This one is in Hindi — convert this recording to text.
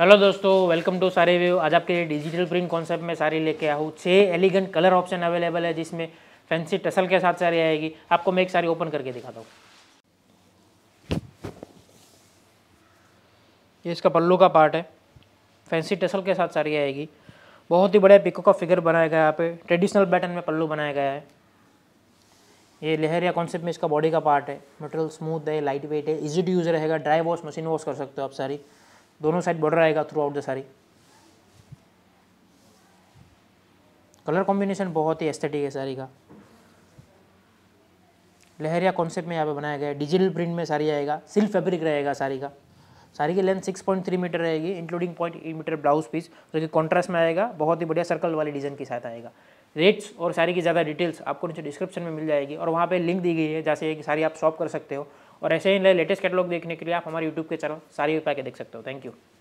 हेलो दोस्तों वेलकम टू सारे व्यू आज आपके डिजिटल प्रिंट कॉन्सेप्ट में सारी लेके आया हूँ छः एलिगेंट कलर ऑप्शन अवेलेबल है जिसमें फैंसी टसल के साथ सारी आएगी आपको मैं एक सारी ओपन करके दिखाता हूँ ये इसका पल्लू का पार्ट है फैंसी टसल के साथ सारी आएगी बहुत ही बड़े पिको का फिगर बनाया गया है यहाँ पे ट्रेडिशनल पैटर्न में पल्लू बनाया गया है ये लहरिया कॉन्सेप्ट में इसका बॉडी का पार्ट है मटेरियल स्मूथ है लाइट वेट है इजी टू यूज़ रहेगा ड्राई वॉश मशीन वॉश कर सकते हो आप सारी दोनों साइड बॉर्डर आएगा throughout the sari colour combination बहुत ही एस्थेटिक है सारी का लहरिया कॉन्सेप्ट में यहाँ पे बनाया गया है डिजिटल प्रिंट में सारी आएगा सिल्क फैब्रिक रहेगा सारी का सारी की लेंथ 6.3 मीटर रहेगी including point eight metre blouse piece जो कि कॉन्ट्रास्ट में आएगा बहुत ही बढ़िया सर्कल वाली डिज़ाइन के साथ आएगा रेट्स और सारी की ज़्यादा डिटेल्स आपको नीचे डिस्क्रिप्शन में मिल जाएगी और वहाँ पर लिंक दी गई है जैसे कि सारी आप शॉप कर सकते हो और ऐसे ही लेटेस्ट कैटलॉग देखने के लिए आप हमारे यूट्यूब के चैनल सारी उपाय के देख सकते हो थैंक यू